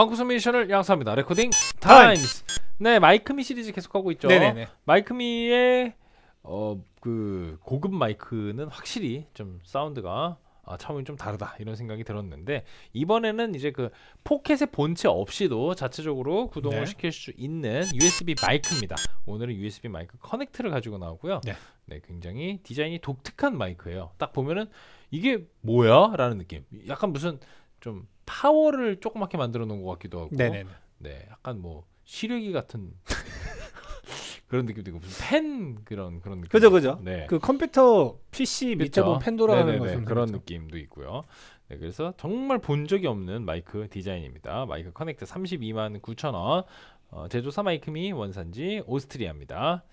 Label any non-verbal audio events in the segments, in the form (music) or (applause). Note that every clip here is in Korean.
방구수 미션을 양성합니다. 레코딩 타임스. 네, 마이크미 시리즈 계속하고 있죠. 네네네. 마이크미의 어 그 고급 마이크는 확실히 좀 사운드가 아, 차원이 좀 다르다 이런 생각이 들었는데 이번에는 이제 그 포켓의 본체 없이도 자체적으로 구동을 네. 시킬 수 있는 USB 마이크입니다. 오늘은 USB 마이크 커넥트를 가지고 나오고요. 네. 네, 굉장히 디자인이 독특한 마이크예요. 딱 보면은 이게 뭐야라는 느낌. 약간 무슨 좀 파워를 조그맣게 만들어 놓은 것 같기도 하고 네네네. 네 약간 뭐 시래기 같은 (laughs) 그런 느낌도 있고 무슨 팬 그런 그런 느낌 그죠 그죠 네. 그 컴퓨터 PC 밑에 보팬 돌아가는 것 그런 그렇죠. 느낌도 있고요 네, 그래서 정말 본 적이 없는 마이크 디자인입니다 마이크 커넥트 32만 9천 원 어, 제조사 마이크미 원산지 오스트리아입니다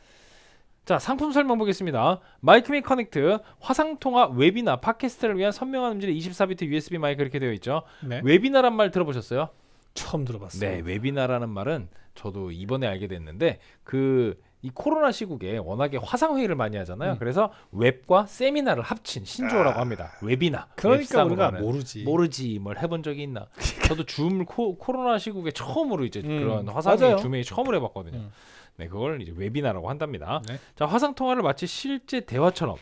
자 상품 설명 보겠습니다. 마이크미 커넥트 화상통화 웹이나 팟캐스트를 위한 선명한 음질의 24비트 USB 마이크 이렇게 되어 있죠. 네. 웨비나란 말 들어보셨어요? 처음 들어봤어요. 네, 웹이나라는 말은 저도 이번에 알게 됐는데 그이 코로나 시국에 워낙에 화상 회의를 많이 하잖아요. 음. 그래서 웹과 세미나를 합친 신조어라고 아. 합니다. 아. 웹이나 그러니까 우리가 모르지 모르지 뭘 해본 적이 있나. 저도 줌 코, 로나 시국에 처음으로 이제 음. 그런 화상 회의 줌에 처음 으로 해봤거든요. 음. 네, 그걸 이제 웹이나라고 한답니다. 네. 자, 화상 통화를 마치 실제 대화처럼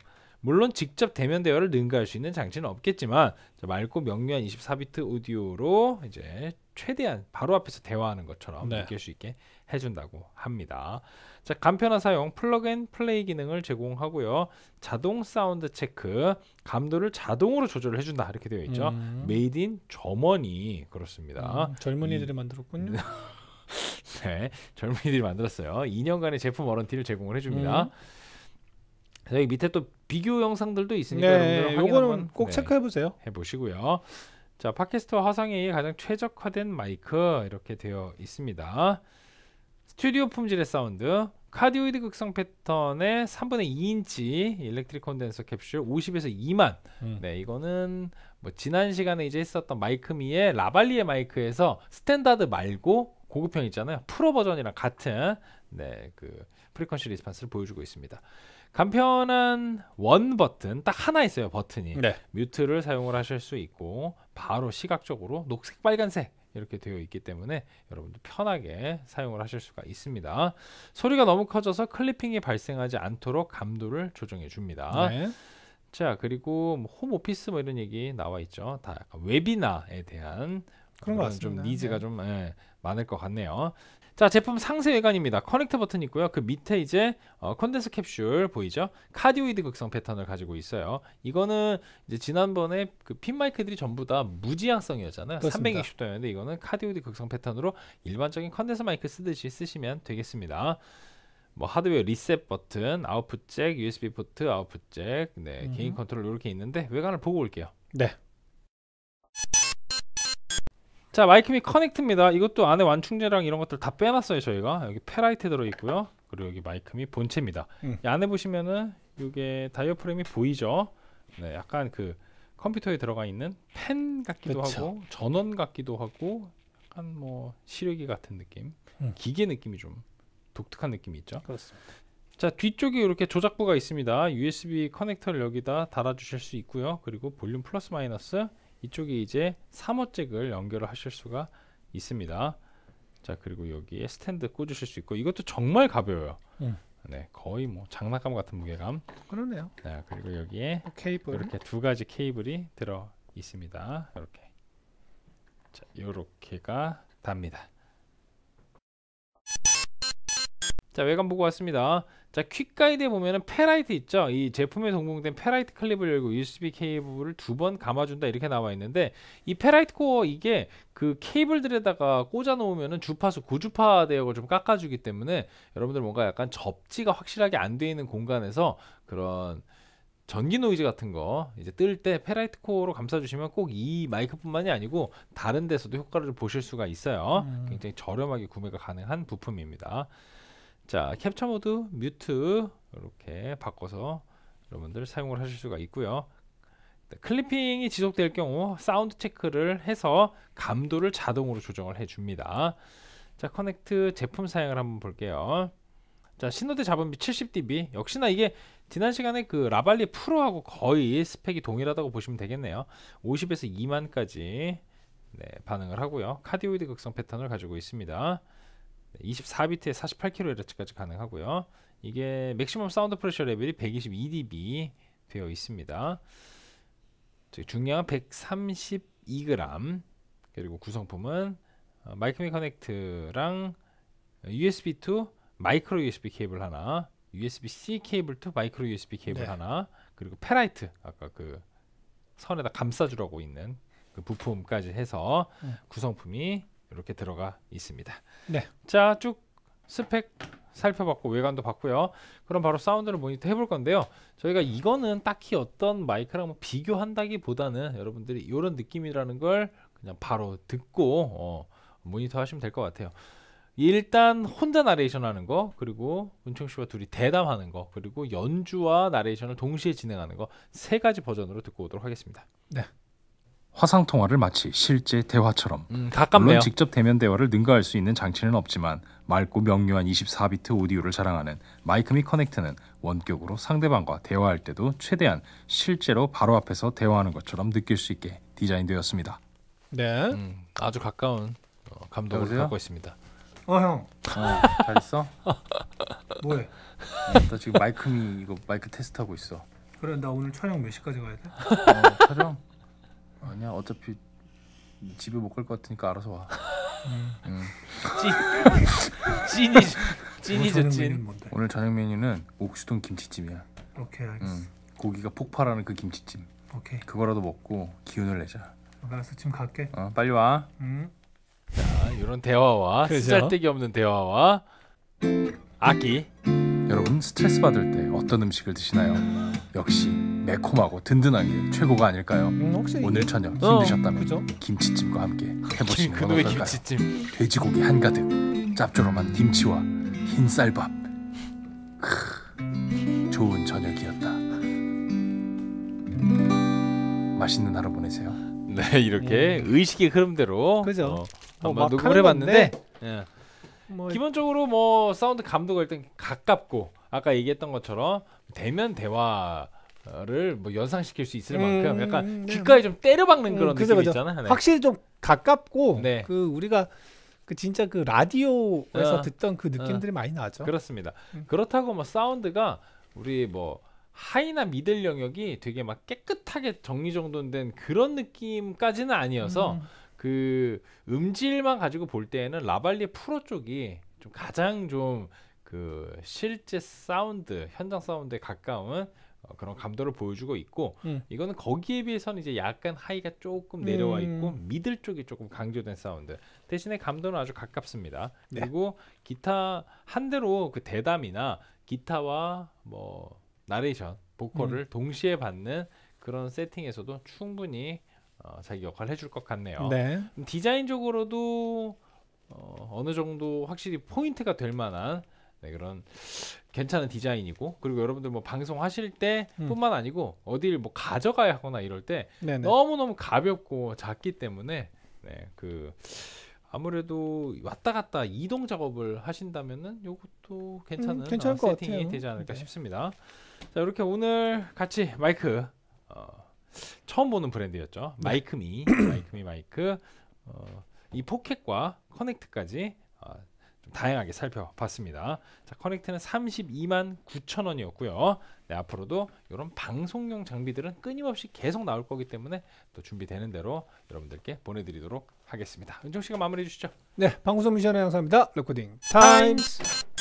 물론 직접 대면 대화를 능가할 수 있는 장치는 없겠지만 맑고 명료한 24비트 오디오로 이제 최대한 바로 앞에서 대화하는 것처럼 네. 느낄 수 있게 해준다고 합니다. 자 간편한 사용 플러그앤플레이 기능을 제공하고요. 자동 사운드 체크 감도를 자동으로 조절을 해준다 이렇게 되어 있죠. 음. 메이드 인 점원이 그렇습니다. 음, 젊은이들이 음. 만들었군요. (laughs) 네, 젊은이들이 만들었어요. 2년간의 제품 워런티를 제공을 해줍니다. 음. 여기 밑에 또 비교 영상들도 있으니까 네, 여러분들 꼭 네, 체크해 보세요. 해 보시고요. 자, 팟캐스트 화상에 의 가장 최적화된 마이크 이렇게 되어 있습니다. 스튜디오 품질의 사운드, 카디오이드 극성 패턴의 3분의 2인치 일렉트릭 콘덴서 캡슐 50에서 2만. 음. 네, 이거는 뭐 지난 시간에 이제 했었던 마이크미의 라발리의 마이크에서 스탠다드 말고 고급형 있잖아요. 프로 버전이랑 같은 네, 그 프리퀀시 리스판스를 보여주고 있습니다. 간편한 원 버튼 딱 하나 있어요 버튼이 네. 뮤트를 사용을 하실 수 있고 바로 시각적으로 녹색 빨간색 이렇게 되어 있기 때문에 여러분도 편하게 사용을 하실 수가 있습니다 소리가 너무 커져서 클리핑이 발생하지 않도록 감도를 조정해 줍니다 네. 자 그리고 뭐홈 오피스 뭐 이런 얘기 나와 있죠 다 약간 웹이나에 대한 그런, 것 같습니다. 좀 니즈가 네. 좀 예, 많을 것 같네요 자 제품 상세 외관입니다. 커넥터 버튼 있고요. 그 밑에 이제 어, 컨덴스 캡슐 보이죠? 카디오이드 극성 패턴을 가지고 있어요. 이거는 이제 지난번에 그 핀 마이크들이 전부 다 무지향성이었잖아요. 그렇습니다. 360도였는데 이거는 카디오이드 극성 패턴으로 일반적인 컨덴스 마이크 쓰듯이 쓰시면 되겠습니다. 뭐 하드웨어 리셋 버튼, 아웃풋 잭, USB 포트, 아웃풋 잭, 네 음. 개인 컨트롤 이렇게 있는데 외관을 보고 올게요. 네. 자 마이크미 커넥트입니다 이것도 안에 완충제랑 이런 것들 다 빼놨어요 저희가 여기 페라이트 들어있고요 그리고 여기 마이크미 본체입니다 음. 안에 보시면은 이게 다이어프램이 보이죠 네, 약간 그 컴퓨터에 들어가 있는 펜 같기도 그쵸. 하고 전원 같기도 하고 약간 뭐 시력이 같은 느낌 음. 기계 느낌이 좀 독특한 느낌이 있죠 그렇습니다 자 뒤쪽에 이렇게 조작부가 있습니다 USB 커넥터를 여기다 달아주실 수 있고요 그리고 볼륨 플러스 마이너스 이쪽에 이제 3호잭을 연결을 하실 수가 있습니다 자 그리고 여기에 스탠드 꽂으실 수 있고 이것도 정말 가벼워요 음. 네 거의 뭐 장난감 같은 무게감 그러네요 네, 그리고 여기에 케이블 이렇게 두 가지 케이블이 들어 있습니다 이렇게 자 요렇게가 답니다 자 외관 보고 왔습니다 자, 퀵가이드에 보면은 페라이트 있죠? 이 제품에 동봉된 페라이트 클립을 열고 USB 케이블을 두 번 감아준다 이렇게 나와 있는데 이 페라이트 코어 이게 그 케이블들에다가 꽂아 놓으면은 주파수 고주파 대역을 좀 깎아주기 때문에 여러분들 뭔가 약간 접지가 확실하게 안 돼 있는 공간에서 그런 전기 노이즈 같은 거 이제 뜰 때 페라이트 코어로 감싸주시면 꼭 이 마이크뿐만이 아니고 다른 데서도 효과를 좀 보실 수가 있어요. 음. 굉장히 저렴하게 구매가 가능한 부품입니다. 자 캡처 모드 뮤트 이렇게 바꿔서 여러분들 사용을 하실 수가 있고요 클리핑이 지속될 경우 사운드 체크를 해서 감도를 자동으로 조정을 해줍니다 자 커넥트 제품 사양을 한번 볼게요 자 신호대 잡음비 70dB 역시나 이게 지난 시간에 그 라발리 프로하고 거의 스펙이 동일하다고 보시면 되겠네요 50에서 2만까지 네, 반응을 하고요 카디오이드 극성 패턴을 가지고 있습니다 24비트에 48kHz까지 가능하고요. 이게 맥시멈 사운드 프레셔 레벨이 122dB 되어 있습니다. 중량 132g 그리고 구성품은 어, 마이크미 커넥트랑 USB to 마이크로 USB 케이블 하나, USB-C 케이블 t 마이크로 USB 케이블 네. 하나, 그리고 페라이트 아까 그 선에다 감싸주라고 있는 그 부품까지 해서 네. 구성품이 이렇게 들어가 있습니다. 네, 자쭉 스펙 살펴봤고 외관도 봤고요. 그럼 바로 사운드를 모니터 해볼 건데요. 저희가 이거는 딱히 어떤 마이크랑 뭐 비교한다기보다는 여러분들이 이런 느낌이라는 걸 그냥 바로 듣고 어, 모니터 하시면 될 것 같아요. 일단 혼자 나레이션 하는 거 그리고 은총 씨와 둘이 대담하는 거 그리고 연주와 나레이션을 동시에 진행하는 거 세 가지 버전으로 듣고 오도록 하겠습니다. 네. 화상 통화를 마치 실제 대화처럼 음, 가깝네요. 물론 직접 대면 대화를 능가할 수 있는 장치는 없지만 맑고 명료한 24비트 오디오를 자랑하는 마이크미 커넥트는 원격으로 상대방과 대화할 때도 최대한 실제로 바로 앞에서 대화하는 것처럼 느낄 수 있게 디자인되었습니다. 네, 음, 아주 가까운 어, 감독을 갖고 있습니다. 어 형, 어, 잘 있어? (laughs) 뭐해? 어, 나 지금 마이크미 이거 마이크 테스트하고 있어. 그래 나 오늘 촬영 몇 시까지 가야 돼? 어, 촬영? 아니야 어차피 집에 못 갈 것 같으니까 알아서 와. 음. 음. 찐찐이 찐이죠 찐. 오늘 저녁 메뉴는 옥수동 김치찜이야. 오케이 음. 알겠어. 음. 고기가 폭발하는 그 김치찜. 오케이. 그거라도 먹고 기운을 내자. 어, 알았어 지금 갈게. 어 빨리 와. 음. 자 이런 대화와 그데기 없는 대화와 악기. 여러분 스트레스 받을 때 어떤 음식을 드시나요? 역시 매콤하고 든든한 게 최고가 아닐까요? 음, 오늘 저녁 어, 힘드셨다면 어, 김치찜과 함께 (laughs) 해보시는 건 어떨까요? 김치찜. 돼지고기 한가득 짭조름한 김치와 흰 쌀밥 크, 좋은 저녁이었다 맛있는 하루 보내세요 네 이렇게 음. 의식의 흐름대로 그죠 어, 어 한번 녹음을 해봤는데 예. 뭐 기본적으로 뭐 사운드 감독을 일단 가깝고 아까 얘기했던 것처럼 대면 대화 를뭐 연상시킬 수 있을 음, 만큼 약간 음, 네. 귓가에 좀 때려박는 음, 그런 느낌 이 있잖아. 네. 확실히 좀 가깝고 네. 그 우리가 그 진짜 그 라디오에서 어, 듣던 그 느낌들이 어. 많이 나죠. 그렇습니다. 음. 그렇다고 뭐 사운드가 우리 뭐 하이나 미들 영역이 되게 막 깨끗하게 정리정돈된 그런 느낌까지는 아니어서 음. 그 음질만 가지고 볼 때에는 라발리의 프로 쪽이 좀 가장 좀 그 실제 사운드 현장 사운드에 가까운 어, 그런 감도를 보여주고 있고 음. 이거는 거기에 비해서는 이제 약간 하이가 조금 내려와 있고 음. 미들 쪽이 조금 강조된 사운드 대신에 감도는 아주 가깝습니다 네. 그리고 기타 한 대로 그 대담이나 기타와 뭐 나레이션 보컬을 음. 동시에 받는 그런 세팅에서도 충분히 어, 자기 역할을 해줄 것 같네요 네. 디자인적으로도 어, 어느 정도 확실히 포인트가 될 만한 네, 그런 괜찮은 디자인이고 그리고 여러분들 뭐 방송하실 때뿐만 음. 아니고 어디를 뭐 가져가야 하거나 이럴 때 너무 너무 가볍고 작기 때문에 네, 그 아무래도 왔다 갔다 이동 작업을 하신다면은 이것도 괜찮은 음, 어, 괜찮을 어, 세팅이 같아요. 되지 않을까 네. 싶습니다. 자 이렇게 오늘 같이 마이크 어, 처음 보는 브랜드였죠. 네. 마이크미, 마이크미 마이크 어, 이 포켓과 커넥트까지 어, 좀 다양하게 살펴봤습니다. 자, 커넥트는 32만 9천 원이었고요. 네, 앞으로도 이런 방송용 장비들은 끊임없이 계속 나올 거기 때문에 또 준비되는 대로 여러분들께 보내드리도록 하겠습니다. 은정 씨가 마무리해 주시죠. 네, 방송 미션의 양사입니다. 레코딩 타임스.